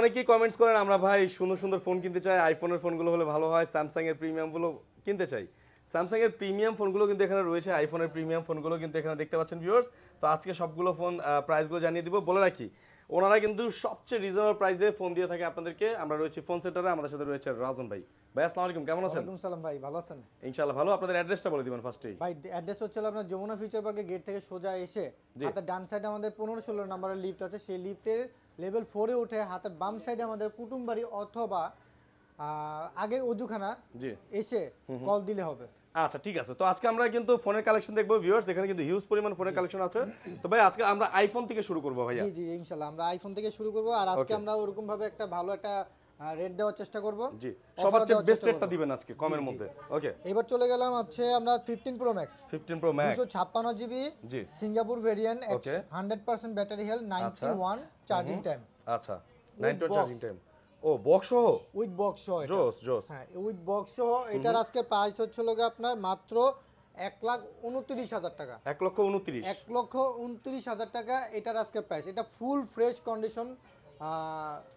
অনেকেই কমেন্টস করেন আমরা ভাই সুন্দর সুন্দর ফোন কিনতে চাই আইফোনের ফোনগুলো হলে ভালো হয় স্যামসাং প্রিমিয়াম প্রিমিয়ামগুলো কিনতে চাই স্যামসাং এর প্রিমিয়াম ফোনগুলো কিন্তু এখানে রয়েছে আইফোনের প্রিমিয়াম ফোনগুলো কিন্তু এখানে দেখতে পাচ্ছেন ভিউয়ার্স তো আজকে সবগুলো ফোন প্রাইসগুলো জানিয়ে দিব বলে রাখি ওনারা কিন্তু সবচেয়ে রিজনেবল প্রাইসে ফোন দিয়ে থাকে আপনাদেরকে আমরা রয়েছি ফোন সেন্টারে আমাদের সাথে রয়েছে রাজন ভাই ভাই আসসালামু আলাইকুম কেমন আছেন ওয়ালাইকুম সালাম ভাই ভালো আছেন ইনশাআল্লাহ ভালো আপনাদের অ্যাড্রেসটা বলে দিবেন ফারস্টে ভাই অ্যাড্রেস হচ্ছে আপনার যমুনা ফিউচার পার্কের গেট থেকে সোজা এসে হাতের ডান সাইডে আমাদের 15 16 নম্বরের লিফট আছে সেই লিফটের লেভেল 4 এ উঠে হাতের বাম সাইডে আমাদের কুটুমবাড়ি অথবা আগের জি এসে কল দিলে হবে আচ্ছা ঠিক আছে তো আজকে আমরা কিন্তু ফোনের কালেকশন দেখবো ভিউয়ার্স এখানে কিন্তু হিউজ পরিমাণ ফোনের কালেকশন আছে তো ভাই আজকে আমরা আইফোন থেকে শুরু করবো ভাই জি জি ইনশাআল্লাহ আমরা আইফোন থেকে শুরু করবো আর আজকে আমরা ওরকম ভাবে একটা ভালো একটা রেট দেওয়ার চেষ্টা করব জি সবার চেয়ে বেস্ট রেটটা দিবেন আজকে কমের মধ্যে ওকে এবার চলে গেলাম হচ্ছে আমরা 15 pro max 15 pro max 256 GB জি Singapore variant 100% battery health 91 charging time আচ্ছা 92 চার্জিং টাইম ও বক্স সহ উইথ বক্স সহ জোস জোস হ্যাঁ উইথ বক্স সহ এটার আজকে প্রাইস হচ্ছে লোক আপনার মাত্র এক লাখ উনত্রিশ হাজার টাকা এক লক্ষ উনত্রিশ এক লক্ষ উনত্রিশ হাজার টাকা এটার আজকে প্রাইস এটা ফুল ফ্রেশ কন্ডিশন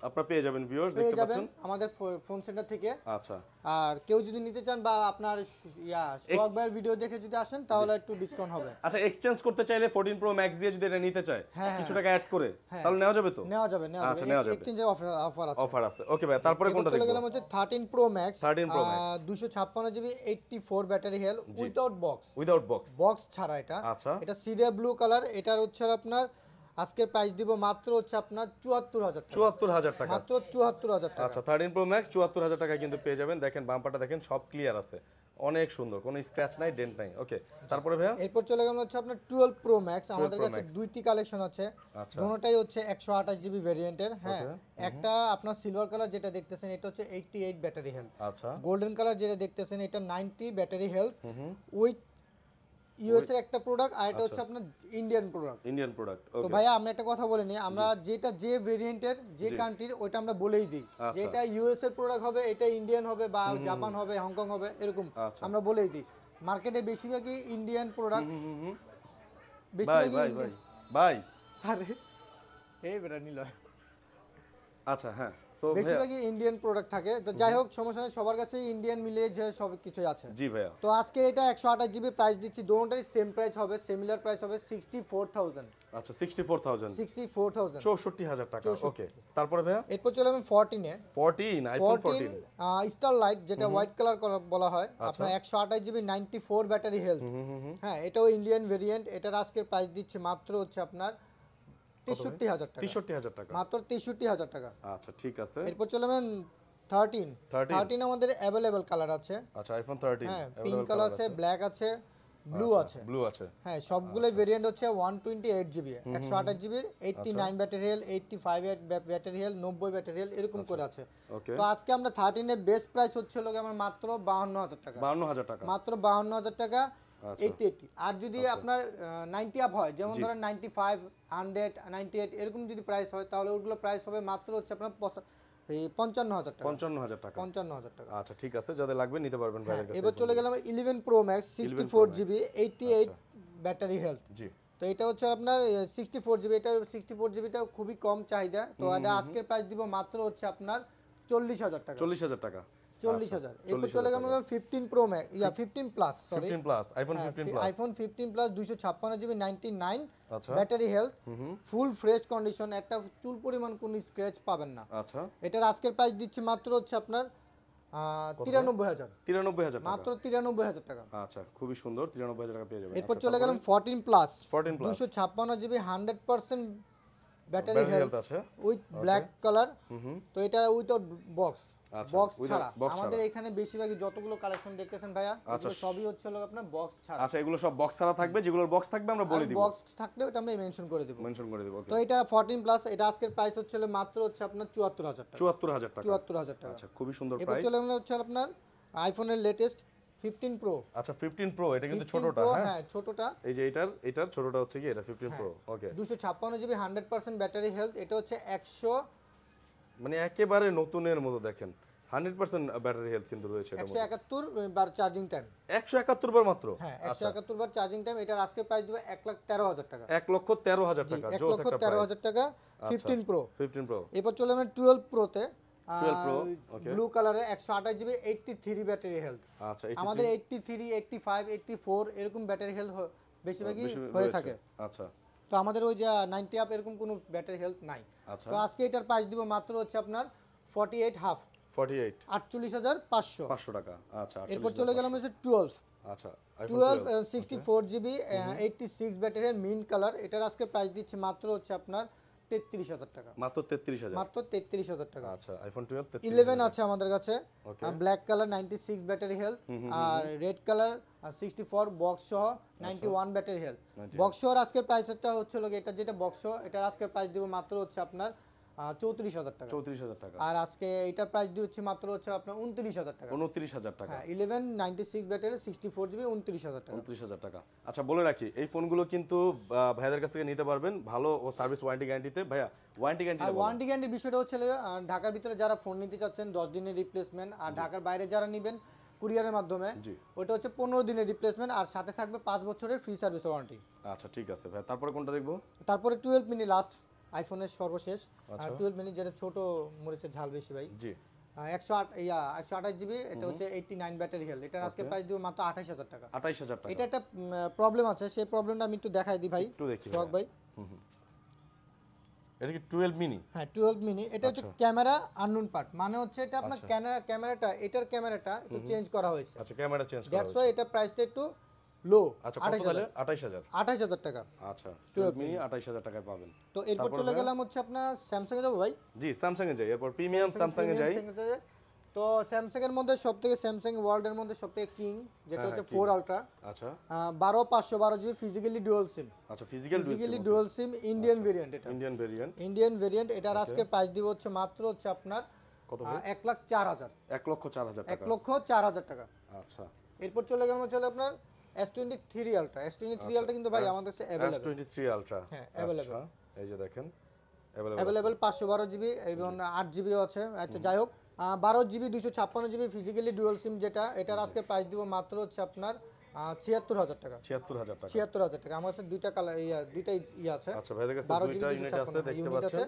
আপনারা পেয়ে যাবেন ভিউয়ার্স দেখতে পাচ্ছেন আমাদের ফোন সেন্টার থেকে আচ্ছা আর কেউ যদি নিতে চান বা আপনার ইয়া সোহাগ ভাইয়ের ভিডিও দেখে যদি আসেন তাহলে একটু ডিসকাউন্ট হবে আচ্ছা এক্সচেঞ্জ করতে চাইলে 14 প্রো ম্যাক্স দিয়ে যদি এটা নিতে চায় হ্যাঁ, কিছু হ্যাঁ। টাকা অ্যাড করে হ্যাঁ। তাহলে নেওয়া যাবে তো নেওয়া যাবে নেওয়া আচ্ছা, যাবে আচ্ছা এক্সচেঞ্জ অফার অফার আছে অফার আছে ওকে ভাই তারপরে কোনটা দেখব চলে গেলাম হচ্ছে 13 pro max 13 pro max 256 GB 84 battery health without box without box box ছাড়া এটা আচ্ছা এটা সিডে ব্লু কালার এটার হচ্ছে আপনার আজকের প্রাইস দিব মাত্র হচ্ছে আপনার চুয়াত্তর হাজার চুয়াত্তর হাজার টাকা মাত্র চুয়াত্তর হাজার টাকা আচ্ছা থার্টিন প্রো ম্যাক্স চুয়াত্তর হাজার টাকায় কিন্তু পেয়ে যাবেন দেখেন বাম্পারটা দেখেন সব ক্লিয়ার আছে অনেক সুন্দর কোনো স্ক্র্যাচ নাই ডেন্ট নাই ওকে তারপরে ভাইয়া এরপর চলে গেলাম হচ্ছে আপনার 12 প্রো ম্যাক্স আমাদের কাছে দুইটি কালেকশন আছে আচ্ছা। দুটোটাই হচ্ছে 128 জিবি ভেরিয়েন্টের হ্যাঁ একটা আপনার সিলভার কালার যেটা দেখতেছেন এটা হচ্ছে 88 ব্যাটারি হেলথ আচ্ছা গোল্ডেন কালার যেটা দেখতেছেন এটা 90 ব্যাটারি হেলথ উইথ ইউএস এর একটা প্রোডাক্ট আর এটা আচ্ছা। হচ্ছে আপনার ইন্ডিয়ান প্রোডাক্ট ইন্ডিয়ান প্রোডাক্ট তো ভাইয়া আমি একটা কথা বলে নিই আমরা যেটা যে ভেরিয়েন্টের যে কান্ট্রির ওটা আমরা বলেই দিই আচ্ছা। যেটা ইউএস এর প্রোডাক্ট হবে এটা ইন্ডিয়ান হবে বা জাপান হবে হংকং হবে এরকম আচ্ছা। আমরা বলেই দিই মার্কেটে বেশিরভাগই ইন্ডিয়ান প্রোডাক্ট বেশিরভাগই ভাই ভাই আরে এই বেটা নিল আচ্ছা হ্যাঁ বেশিরভাগই ইন্ডিয়ান প্রোডাক্ট থাকে তো যাই হোক সমস্যা নেই সবার কাছে ইন্ডিয়ান সব কিছু আছে জি ভাইয়া তো আজকে এটা একশো আঠাশ জিবি প্রাইস দিচ্ছি দোনোটারই সেম প্রাইস হবে সিমিলার প্রাইস হবে সিক্সটি ফোর থাউজেন্ড এরপর চলে আমি স্টার লাইট যেটা হোয়াইট কালার বলা হয় আচ্ছা। একশো আঠাশ GB ninety four battery health হ্যাঁ এটাও ইন্ডিয়ান ভেরিয়েন্ট প্রাইস দিচ্ছে মাত্র হচ্ছে আপনার তেষট্টি হাজার টাকা থার্টিন থার্টিন আচ্ছা, আমাদের অ্যাভেলেবেল কালার আছে পিঙ্ক আচ্ছা, কালার হ্যাঁ, আছে ব্ল্যাক আছে ব্লু আচ্ছা, আছে হ্যাঁ সবগুলোই ভেরিয়েন্ট হচ্ছে ওয়ান টোয়েন্টি এইট জিবি একশো আঠাশ জিবির eighty nine battery health eighty five battery health নব্বই ব্যাটারি হেল এরকম করে আছে তো আজকে আমরা থার্টিনের বেস্ট প্রাইস হচ্ছে মাত্র বাহান্ন হাজার টাকা মাত্র বাহান্ন হাজার টাকা আচ্ছা। আর যদি আচ্ছা। আপনার নাইনটি আপ হয় যেমন ধরেন ninety five hundred ninety eight এরকম যদি প্রাইস হয় তাহলে ওগুলো প্রাইস হবে মাত্র হচ্ছে আপনার পঞ্চান্ন হাজার টাকা পঞ্চান্ন হাজার টাকা পঞ্চান্ন হাজার টাকা আচ্ছা ঠিক আছে যাদের লাগবে নিতে পারবেন হ্যাঁ, এবার চলে গেলাম eleven pro max sixty four GB eighty eight battery health জি তো এটা হচ্ছে আপনার সিক্সটি ফোর জিবি এটা সিক্সটি ফোর জিবিটা খুবই কম চাহিদা তো এটা আজকের প্রাইস দিব মাত্র হচ্ছে আপনার চল্লিশ হাজার টাকা চল্লিশ হাজার টাকা আচ্ছা, এরপর চলে আইফোন ফিফটিন হ্যাঁ, দুইশো ছাপ্পান্ন battery health full fresh condition একটা চুল পরিমাণ কোনো স্ক্র্যাচ পাবেন না আচ্ছা আজকের প্রাইস দিচ্ছি মাত্র হচ্ছে আপনার তিরানব্বই হাজার মাত্র তিরানব্বই হাজার টাকা আচ্ছা, খুবই সুন্দর এরপর আচ্ছা, চলে গেলাম ফোরটিন প্লাস দুশো ছাপ্পান্ন GB hundred percent battery health আছে উইথ ব্ল্যাক কালার তো এটা উইথ বক্স বক্স ছাড়া আমাদের এখানে বেশিরভাগ যতগুলো কালেকশন দেখতেছেন ভাইয়া আচ্ছা সবই হচ্ছে আপনার বক্স ছাড়া আচ্ছা এগুলো সব বক্স ছাড়া থাকবে যেগুলোর বক্স থাকবে আমরা বলে দিব বক্স থাকলে ওটা আমরা মেনশন করে দেব মেনশন করে দেব তো এটা 14 প্লাস এটা আজকের প্রাইস হচ্ছে মাত্র হচ্ছে আপনার 74000 টাকা 74000 টাকা 74000 টাকা আচ্ছা খুবই সুন্দর প্রাইস এটা চলে আমরা হচ্ছে আপনার আইফোনের লেটেস্ট 15 প্রো আচ্ছা 15 প্রো এটা কিন্তু ছোটটা হ্যাঁ? হ্যাঁ ছোটটা এই যে এটার এটার ছোটটা হচ্ছে কি এটা 15 pro okay 256 GB 100% battery health এটা হচ্ছে 100 মানে একেবারে নতুনের মতো দেখেন 100% ব্যাটারি হেলথ কিন্তু রয়েছে এটা 171 বার চার্জিং টাইম 171 বার মাত্র হ্যাঁ 171 আচ্ছা। বার চার্জিং টাইম এটার আজকে প্রাইস দিবে 113000 টাকা 113000 টাকা জোস একটা 113000 টাকা 15 প্রো 15 প্রো এরপর চলে আমরা 12 প্রোতে তে ব্লু কালারে 128 জিবি ব্যাটারি হেলথ আচ্ছা আমাদের ফাইভ এইটটি ফোর এরকম ব্যাটারি হেলথ বেশিরভাগই হয়ে থাকে আচ্ছা তো আমাদের ওই যে নাইনটি আপ এরকম কোনো ব্যাটারি হেলথ নাই আচ্ছা। তো আজকে এটার প্রাইস দিব মাত্র হচ্ছে আপনার এইট হাফ হাজার পাঁচশো পাঁচশো টাকা আচ্ছা এরপর চলে গেলাম হচ্ছে টুয়েলভ আচ্ছা sixty four GB six battery মিন কালার এটার আজকে প্রাইস দিচ্ছে মাত্র হচ্ছে আপনার তেত্রিশ হাজার টাকা মাত্র তেত্রিশ হাজার মাত্র তেত্রিশ হাজার টাকা আচ্ছা আইফোন টুয়েলভ ইলেভেন আছে আমাদের কাছে black colour ninety six battery health আর red colour sixty four box সহ ninety one battery health box সহ আজকের প্রাইসটা হচ্ছে এটা যেটা বক্স সহ এটার আজকের প্রাইস দিব মাত্র হচ্ছে আপনার চৌত্রিশ হাজার টাকা চৌত্রিশ হাজার টাকা আর উনত্রিশ হাজার টাকা উনত্রিশ হাজার টাকা eleven six battery sixty four GB উনত্রিশ হাজার টাকা উনত্রিশ হাজার টাকা আচ্ছা বলে রাখি এই ফোনগুলো কিন্তু কাছ থেকে নিতে পারবেন ভালো ও সার্ভিস ওয়ারেন্টি ভাইয়া ওয়ারেন্টি বিষয়টা ঢাকার ভিতরে যারা ফোন নিতে চাচ্ছেন দশ দিনের রিপ্লেসমেন্ট আর ঢাকার বাইরে যারা নিবেন কুরিয়ারের মাধ্যমে ওটা হচ্ছে পনেরো দিনের রিপ্লেসমেন্ট আর সাথে থাকবে পাঁচ বছরের ফ্রি সার্ভিস ওয়ারেন্টি আচ্ছা ঠিক আছে তারপরে কোনটা দেখবো তারপরে টুয়েলভ মিনিট লাস্ট আইফোনের সর্বশেষ টুয়েলভ মিনিট আচ্ছা। যেটা ছোট মরেছে ঝাল বেশি ভাই জি একশো আট ইয়া একশো আঠাশ জিবি এটা হচ্ছে নাইন ব্যাটারি হেল এটার আজকে প্রাইস দিব মাত্র আঠাশ হাজার টাকা আঠাশ হাজার টাকা এটা একটা প্রবলেম আছে সেই প্রবলেমটা আমি একটু দেখাই দিই ভাই একটু দেখি সোহাগ ভাই এটা কি মিনি হ্যাঁ মিনি এটা হচ্ছে ক্যামেরা আননোন পার্ট মানে হচ্ছে এটা আপনার ক্যামেরা আচ্ছা। ক্যামেরাটা এটার ক্যামেরাটা একটু চেঞ্জ করা হয়েছে আচ্ছা ক্যামেরা চেঞ্জ করা দ্যাটস ওয়াই এটা প্রাইসটা একটু লো আচ্ছা, আঠাশ হাজার টাকা আচ্ছা, পাবেন চলে গেলাম আপনার এরপর এর মধ্যে Samsung world physically Indian variant এটা আচ্ছা। আজকে হচ্ছে মাত্র হচ্ছে আপনার এক লাখ চার হাজার এক লক্ষ হাজার এক লক্ষ চার হাজার টাকা আচ্ছা এরপর চলে গেলাম চলে আপনার S23 Ultra S23 আচ্ছা, Ultra কিন্তু ভাই আমাদের কাছে अवेलेबल S23 Ultra হ্যাঁ अवेलेबल আচ্ছা, এই যে দেখেন অ্যাভেলেবল পাঁচশো বারো জিবি এবং আট জিবিও আছে আচ্ছা যাই হোক বারো জিবি দুশো ছাপ্পান্ন জিবি ফিজিক্যালি ডুয়াল সিম যেটা এটার আজকে প্রাইস দিব মাত্র হচ্ছে আপনার ছিয়াত্তর হাজার টাকা ছিয়াত্তর হাজার টাকা ছিয়াত্তর হাজার টাকা আমার কাছে দুইটা কালার দুইটা ইয়ে আছে আচ্ছা ভাই কাছে দুইটা ইউনিট আছে হ্যাঁ, দেখতে পাচ্ছেন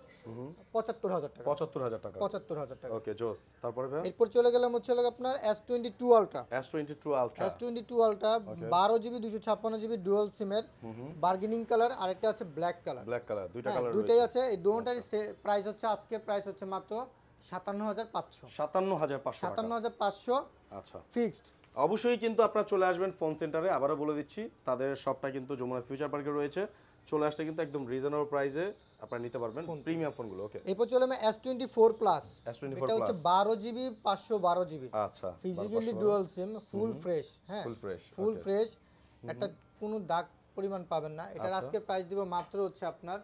পঁচাত্তর হাজার টাকা পঁচাত্তর হাজার টাকা পঁচাত্তর হাজার টাকা বারো জিবি ছাপ্পান্ন কালার হ্যাঁ, প্রাইস হচ্ছে আজকের প্রাইস হচ্ছে মাত্র সাতান্ন হাজার পাঁচশো সাতান্ন হাজার সাতান্ন হাজার পাঁচশো আচ্ছা ফিক্সড অবশ্যই কিন্তু আপনারা চলে আসবেন ফোন সেন্টারে আবারও বলে দিচ্ছি তাদের সবটা কিন্তু ফিউচার পার্কে রয়েছে চলে আসতে কিন্তু একদম রিজনেবল প্রাইসে আপনারা নিতে পারবেন প্রিমিয়াম ফোনগুলো ওকে এরপর চলে আমি S24 প্লাস S24 এটা হচ্ছে 12 জিবি 512 জিবি আচ্ছা physically dual sim full fresh হ্যাঁ ফুল ফ্রেশ ফুল ফ্রেশ একটা কোনো দাগ পরিমাণ পাবেন না এটার আচ্ছা। আজকে প্রাইস দিব মাত্র হচ্ছে আপনার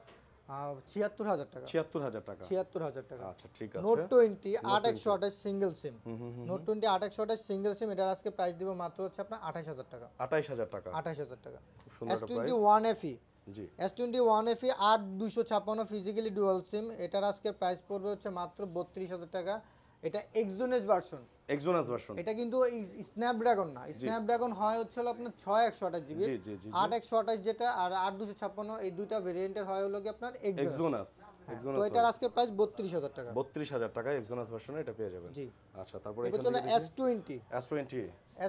ছিয়াত্তর হাজার টাকা ছিয়াত্তর হাজার টাকা ছিয়াত্তর হাজার টাকা আচ্ছা ঠিক আছে নোট টোয়েন্টি আট একশো আঠাশ সিঙ্গেল সিম নোট টোয়েন্টি আট একশো আঠাশ সিঙ্গেল সিম এটার আজকে প্রাইস দিব মাত্র হচ্ছে আপনার আঠাশ হাজার টাকা আঠাশ হাজার টাকা আঠাশ হাজার টাকা S twenty one FE S twenty one FE আট দুশো ছাপ্পান্ন ফিজিক্যালি ডুয়াল সিম এটার আজকে প্রাইস পড়বে হচ্ছে মাত্র বত্রিশ হাজার টাকা এটা এক্সোনেস ভার্সন এক্সোনাস ভার্সন এটা কিন্তু স্ন্যাপড্রাগন না স্ন্যাপড্রাগন হয় হচ্ছে হলো আপনার ছয় একশো আঠাশ জিবি আট একশো আঠাশ যেটা আর আট দুশো ছাপ্পান্ন এই দুইটা ভেরিয়েন্টের হয় হলো কি আপনার এক্সোনাস হ্যাঁ, তো এটার আজকে প্রাইস 32000 টাকা 32000 টাকা এক্সোনাস ভার্সনে এটা পেয়ে যাবেন জি আচ্ছা তারপরে এখানে S20 S20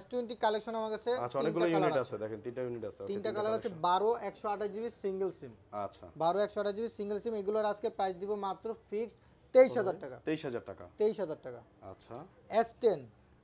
S20 কালেকশন আমার কাছে আচ্ছা অনেকগুলো ইউনিট আছে দেখেন তিনটা ইউনিট আছে তিনটা কালার আছে 12 128 জিবি সিঙ্গেল সিম আচ্ছা 12 128 জিবি সিঙ্গেল সিম এগুলোর আজকে প্রাইস দিব মাত্র ফিক্সড 23000 টাকা 23000 টাকা 23000 টাকা আচ্ছা S10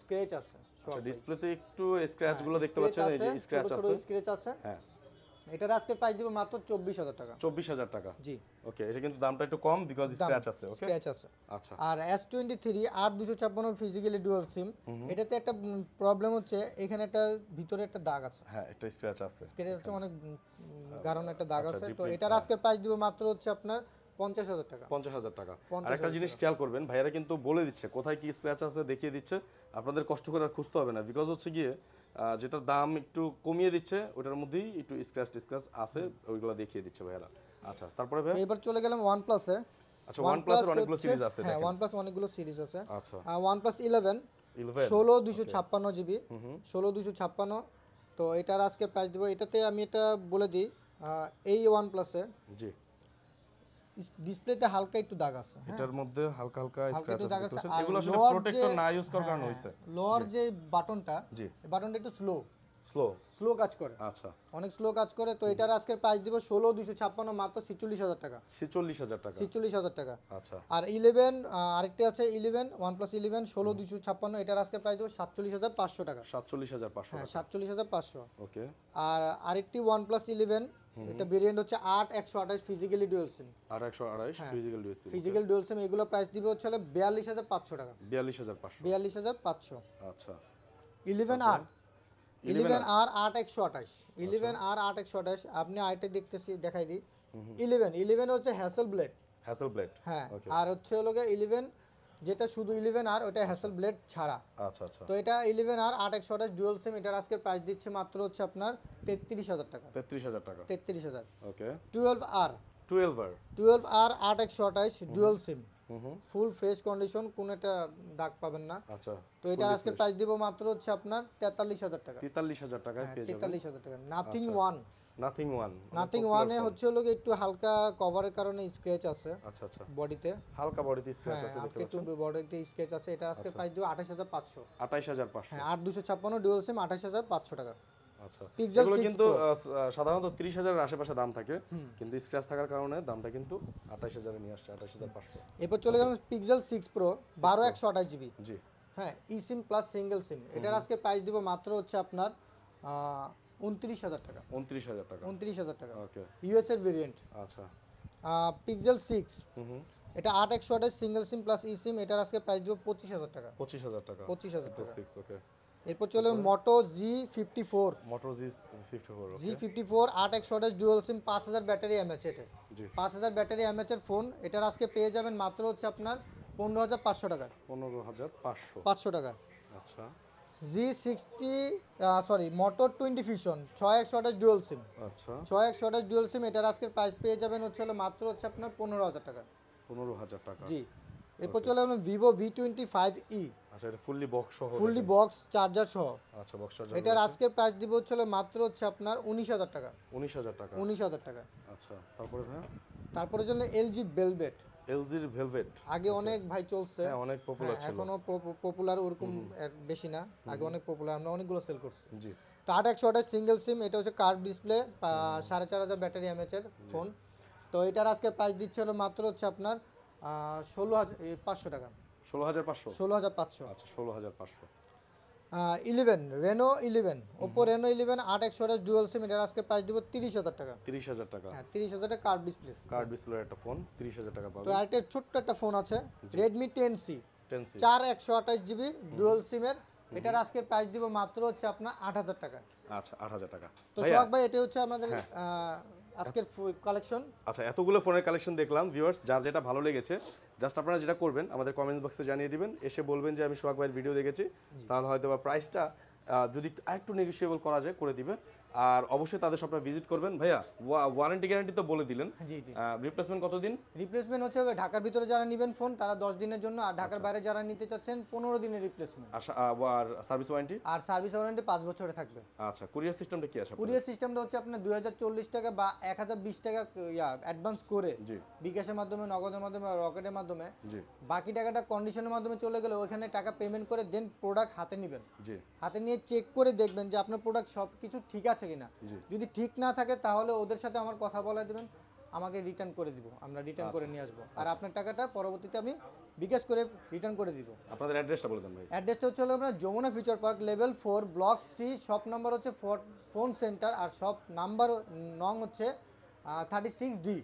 স্ক্র্যাচ আছে আচ্ছা ডিসপ্লেতে একটু স্ক্র্যাচ গুলো দেখতে পাচ্ছেন এই যে স্ক্র্যাচ আছে ছোট স্ক্র্যাচ আছে হ্যাঁ এটার আজকে প্রাইস দিব মাত্র 24000 টাকা 24000 টাকা জি ওকে এটা কিন্তু দামটা একটু কম বিকজ স্ক্র্যাচ আছে ওকে স্ক্র্যাচ আছে আচ্ছা আর S23 আর 256 ফিজিক্যালি ডুয়াল সিম এটাতে একটা প্রবলেম হচ্ছে এখানে একটা ভিতরে একটা দাগ আছে হ্যাঁ একটা স্ক্র্যাচ আছে স্ক্র্যাচ আছে অনেক কারণ একটা দাগ আচ্ছা, আছে তো এটার হ্যাঁ। আজকে প্রাইস দিব মাত্র হচ্ছে আপনার আপনাদের কষ্ট করে খুঁজতে হবে না বিকজ হচ্ছে গিয়ে দাম একটু কমিয়ে দিচ্ছে ওটার মধ্যেই একটু স্ক্র্যাচ টিস্ক্র্যাচ আছে ওইগুলো দেখিয়ে দিচ্ছে ভাইয়ারা আচ্ছা তারপরে ভাই এবার চলে গেলাম ওয়ান প্লাসে সিরিজ আছে হ্যাঁ ইলেভেন আচ্ছা। ষোলো ছাপ্পান্ন জিবি ষোলো ছাপ্পান্ন তো আজকে প্রাইস এটাতে আমি এটা বলে দিই এই ওয়ান প্লাসে জি ডিসপ্লেতে হালকা একটু দাগ আছে হ্যাঁ? এটার মধ্যে হালকা হালকা স্ক্র্যাচ আছে এগুলো আসলে প্রোটেক্টর না ইউজ করার কারণে হইছে লোয়ার যে বাটনটা এই বাটনটা একটু স্লো স্লো স্লো কাজ করে আচ্ছা অনেক স্লো কাজ করে তো এটার আজকে প্রাইস দিব 16256 মাত্র 46000 টাকা 46000 টাকা 46000 টাকা আচ্ছা আর 11 আরেকটি আছে 11 OnePlus 11 16256 এটার আজকে প্রাইস দিব 47500 টাকা 47500 হ্যাঁ, টাকা 47500 ওকে আর আরেকটি OnePlus 11 এটা ভেরিয়েন্ট হচ্ছে 8 128 physically dual sim 8 128 physical dual sim physical dual sim এগুলো প্রাইস দিবে হচ্ছে 42500 টাকা 42500 42500 আচ্ছা 11 আর 11 আর 8 128 11 আর 8 128 আপনি আইটে দেখতেছি দেখাই দিই 11 11 হচ্ছে হ্যাসেল ব্লেড হ্যাসেল ব্লেড হ্যাঁ আর হচ্ছে হলো 11 যেটা শুধু ইলেভেন আর ওটা হ্যাসেল ব্লেড ছাড়া আচ্ছা, আচ্ছা। তো এটা ইলেভেন আর আট একশো আঠাশ ডুয়েল সিম এটার আজকের প্রাইস দিচ্ছে মাত্র হচ্ছে আপনার তেত্রিশ হাজার টাকা তেত্রিশ হাজার টাকা তেত্রিশ হাজার okay twelve R twelve R twelve R আট একশো আঠাশ dual sim full fresh condition কোন একটা দাগ পাবেন না আচ্ছা তো এটা আজকে প্রাইস দিব মাত্র হচ্ছে আপনার তেতাল্লিশ হাজার টাকা তেতাল্লিশ হাজার টাকা হ্যাঁ, তেতাল্লিশ হাজার টাকা নাথিং আচ্ছা। ওয়ান নাথিং ওয়ান নাথিং ওয়ানে হচ্ছে হলো একটু হালকা কভারের কারণে স্ক্র্যাচ আছে আচ্ছা আচ্ছা বডিতে হালকা বডিতে স্ক্র্যাচ আছে দেখতে পাচ্ছেন একটু বডিতে স্ক্র্যাচ আছে এটা আজকে প্রাইস দিও 28500 28500 হ্যাঁ ডুয়াল সিম 28500 টাকা আচ্ছা এগুলো কিন্তু সাধারণত 30000 এর আশেপাশে দাম থাকে কিন্তু স্ক্র্যাচ থাকার কারণে দামটা কিন্তু 28000 এ নিয়ে আসছে 28500 এরপর চলে গেলাম পিক্সেল 6 প্রো 12 জিবি জি হ্যাঁ ই সিম প্লাস সিঙ্গেল সিম এটার আজকে প্রাইস দিব মাত্র হচ্ছে আপনার উনত্রিশ হাজার টাকা উনত্রিশ হাজার টাকা উনত্রিশ হাজার টাকা ওকে ইউএস এর ভেরিয়েন্ট আচ্ছা পিক্সেল সিক্স এটা আট এক আটের সিঙ্গেল সিম প্লাস ই সিম এটার আজকে প্রাইস দেবো পঁচিশ হাজার টাকা পঁচিশ হাজার টাকা পঁচিশ হাজার টাকা সিক্স ওকে এরপর চলে Moto G fifty four Moto G fifty four G fifty four আট এক শর্টেজ ডুয়েল সিম পাঁচ হাজার ব্যাটারি এমএচ এটা পাঁচ হাজার ব্যাটারি এমএচ এর ফোন এটার আজকে পেয়ে যাবেন মাত্র হচ্ছে আপনার পনেরো হাজার পাঁচশো টাকা পনেরো হাজার পাঁচশো পাঁচশো টাকা আচ্ছা G sixty sorry Moto twenty Fusion ছয় এক আঠাশ ডুয়েল সিম আচ্ছা ছয় এক আঠাশ ডুয়েল সিম এটার আজকের প্রাইস পেয়ে যাবেন হচ্ছে হলো মাত্র হচ্ছে আপনার পনেরো হাজার টাকা পনেরো হাজার টাকা জি এরপর চলে আসলাম Vivo V twenty five E আচ্ছা ফুললি বক্স সহ বক্স চার্জার সহ আচ্ছা এটার আজকের প্রাইস দিব হচ্ছে মাত্র হচ্ছে আপনার উনিশ হাজার টাকা উনিশ হাজার টাকা উনিশ হাজার টাকা আচ্ছা তারপরে ভাই তারপরে চলে এলজি বেলভেট এলজির ভেলভেট আগে অনেক ভাই চলছে হ্যাঁ অনেক পপুলার হ্যাঁ, ছিল এখনো পপুলার ওরকম বেশি না আগে অনেক পপুলার আমরা অনেকগুলো সেল করছি জি তো আট একশো আঠাশ সিঙ্গেল সিম এটা হচ্ছে কার্ভ ডিসপ্লে সাড়ে চার হাজার ব্যাটারি এমএচের ফোন তো এটার আজকের প্রাইস দিচ্ছে হলো মাত্র হচ্ছে আপনার ষোলো হাজার পাঁচশো টাকা ষোলো হাজার পাঁচশো ষোলো হাজার পাঁচশো আচ্ছা ষোলো হাজার পাঁচশো eleven Reno eleven Oppo Reno eleven আট একশো আঠাশ ডুয়েল সিম এটার আজকে প্রাইস দিব তিরিশ হাজার টাকা তিরিশ হাজার টাকা হ্যাঁ তিরিশ হাজার টাকা কার্ড ডিসপ্লে কার্ড ডিসপ্লে একটা ফোন তিরিশ হাজার টাকা পাবে তো আরেকটা ছোট্ট একটা ফোন আছে রেডমি টেন সি চার একশো আঠাশ জিবি ডুয়েল সিমের এটার আজকে প্রাইস দিব মাত্র হচ্ছে আপনার আট হাজার টাকা আচ্ছা আট হাজার টাকা তো সোহাগ ভাই এটা হচ্ছে আমাদের হ্যাঁ। আজকের কালেকশন আচ্ছা এতগুলো ফোনের কালেকশন দেখলাম ভিউয়ার্স যার যেটা ভালো লেগেছে জাস্ট আপনারা যেটা করবেন আমাদের কমেন্ট বক্সে জানিয়ে দিবেন এসে বলবেন যে আমি সোহাগ ভাইয়ের ভিডিও দেখেছি তাহলে হয়তো বা প্রাইসটা যদি একটু নেগোসিয়েবল করা যায় করে দিবে আর অবশ্যই তাদের সবটা ভিজিট করবেন ভাইয়া ওয়ারেন্টি গ্যারান্টি তো বলে দিলেন জি রিপ্লেসমেন্ট কতদিন রিপ্লেসমেন্ট হচ্ছে ঢাকার ভিতরে যারা নেবেন ফোন তারা 10 দিনের জন্য আর ঢাকার আচ্ছা। বাইরে যারা নিতে চাচ্ছেন 15 দিনের রিপ্লেসমেন্ট আর সার্ভিস ওয়ারেন্টি আর সার্ভিস ওয়ারেন্টি 5 বছরে থাকবে আচ্ছা কুরিয়ার সিস্টেমটা কি আছে কুরিয়ার সিস্টেমটা হচ্ছে আপনার 2040 টাকা বা 1020 টাকা ইয়া অ্যাডভান্স করে জি বিকাশের মাধ্যমে নগদের মাধ্যমে রকেটের মাধ্যমে জি বাকি টাকাটা কন্ডিশনের মাধ্যমে চলে গেলে ওখানে টাকা পেমেন্ট করে দেন প্রোডাক্ট হাতে নেবেন জি হাতে নিয়ে চেক করে দেখবেন যে আপনার প্রোডাক্ট সবকিছু ঠিক আছে আছে কিনা যদি ঠিক না থাকে তাহলে ওদের সাথে আমার কথা বলা দেবেন আমাকে রিটার্ন করে দিব আমরা রিটার্ন আচ্ছা, করে নিয়ে আসবো আর আচ্ছা। আপনার টাকাটা পরবর্তীতে আমি বিকাশ করে রিটার্ন করে দিব আপনাদের অ্যাড্রেসটা বলে দেন ভাই অ্যাড্রেসটা হচ্ছে হলো আমরা Jamuna Future Park level four block C shop number হচ্ছে ফোন সেন্টার আর শপ নাম্বার নং হচ্ছে থার্টি সিক্স ডি